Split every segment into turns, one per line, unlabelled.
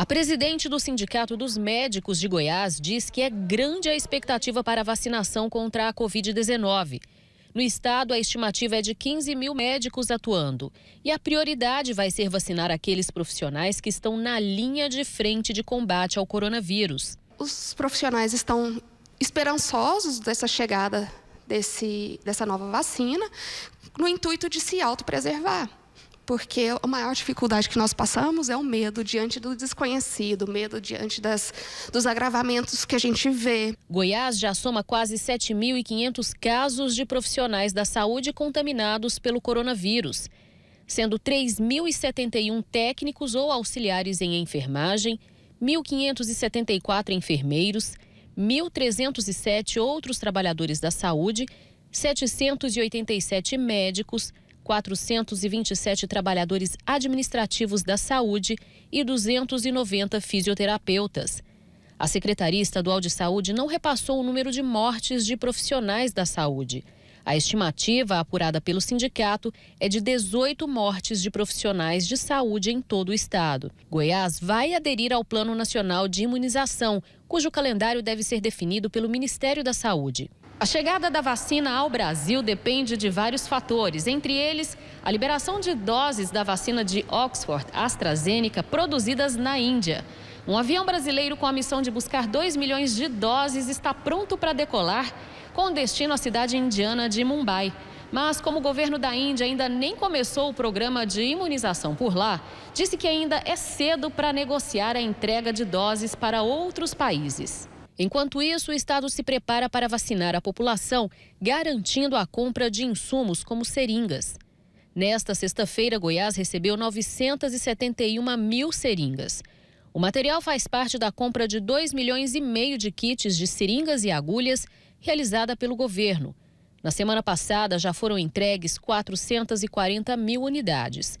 A presidente do Sindicato dos Médicos de Goiás diz que é grande a expectativa para a vacinação contra a Covid-19. No estado, a estimativa é de 15 mil médicos atuando. E a prioridade vai ser vacinar aqueles profissionais que estão na linha de frente de combate ao coronavírus. Os profissionais estão esperançosos dessa chegada desse, dessa nova vacina, no intuito de se autopreservar porque a maior dificuldade que nós passamos é o medo diante do desconhecido, medo diante das, dos agravamentos que a gente vê. Goiás já soma quase 7.500 casos de profissionais da saúde contaminados pelo coronavírus, sendo 3.071 técnicos ou auxiliares em enfermagem, 1.574 enfermeiros, 1.307 outros trabalhadores da saúde, 787 médicos, 427 trabalhadores administrativos da saúde e 290 fisioterapeutas. A Secretaria Estadual de Saúde não repassou o número de mortes de profissionais da saúde. A estimativa apurada pelo sindicato é de 18 mortes de profissionais de saúde em todo o estado. Goiás vai aderir ao Plano Nacional de Imunização, cujo calendário deve ser definido pelo Ministério da Saúde. A chegada da vacina ao Brasil depende de vários fatores, entre eles a liberação de doses da vacina de Oxford AstraZeneca produzidas na Índia. Um avião brasileiro com a missão de buscar 2 milhões de doses está pronto para decolar com destino à cidade indiana de Mumbai. Mas, como o governo da Índia ainda nem começou o programa de imunização por lá, disse que ainda é cedo para negociar a entrega de doses para outros países. Enquanto isso, o estado se prepara para vacinar a população, garantindo a compra de insumos como seringas. Nesta sexta-feira, Goiás recebeu 971 mil seringas. O material faz parte da compra de 2 milhões e meio de kits de seringas e agulhas realizada pelo governo. Na semana passada, já foram entregues 440 mil unidades.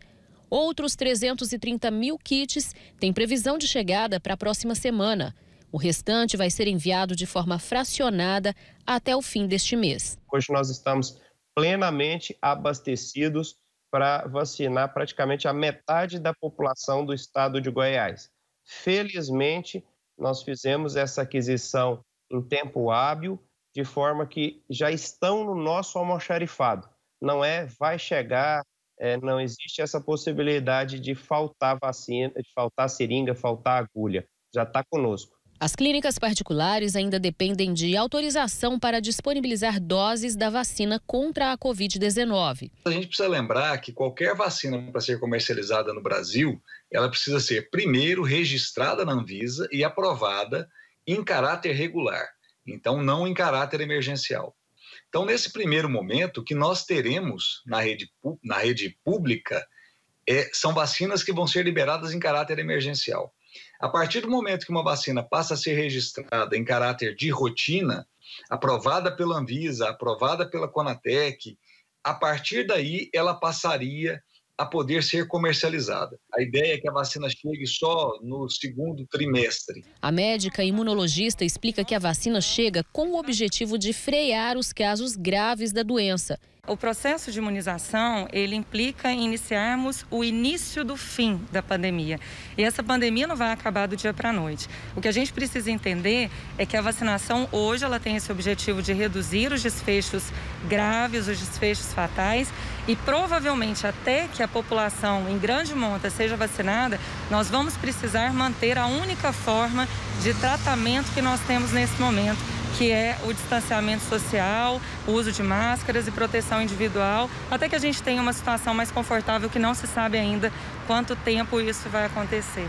Outros 330 mil kits têm previsão de chegada para a próxima semana. O restante vai ser enviado de forma fracionada até o fim deste mês.
Hoje nós estamos plenamente abastecidos para vacinar praticamente a metade da população do estado de Goiás. Felizmente, nós fizemos essa aquisição em tempo hábil, de forma que já estão no nosso almoxarifado. Não é vai chegar, é, não existe essa possibilidade de faltar vacina, de faltar seringa, faltar agulha. Já está conosco.
As clínicas particulares ainda dependem de autorização para disponibilizar doses da vacina contra a Covid-19.
A gente
precisa lembrar que qualquer vacina para ser comercializada no Brasil, ela precisa ser primeiro registrada na Anvisa e aprovada em caráter regular, então não em caráter emergencial. Então, nesse primeiro momento, o que nós teremos na rede, na rede pública é, são vacinas que vão ser liberadas em caráter emergencial. A partir do momento que uma vacina passa a ser registrada em caráter de rotina, aprovada pela Anvisa, aprovada pela Conatec, a partir daí ela passaria a poder ser comercializada. A ideia é que a vacina chegue só no segundo trimestre.
A médica imunologista explica que a vacina chega com o objetivo de frear os casos graves da doença
o processo de imunização, ele implica em iniciarmos o início do fim da pandemia. E essa pandemia não vai acabar do dia para a noite. O que a gente precisa entender é que a vacinação hoje ela tem esse objetivo de reduzir os desfechos graves, os desfechos fatais, e provavelmente até que a população em grande monta seja vacinada, nós vamos precisar manter a única forma de tratamento que nós temos nesse momento, que é o distanciamento social, o uso de máscaras e proteção individual, até que a gente tenha uma situação mais confortável que não se sabe ainda quanto tempo isso vai acontecer.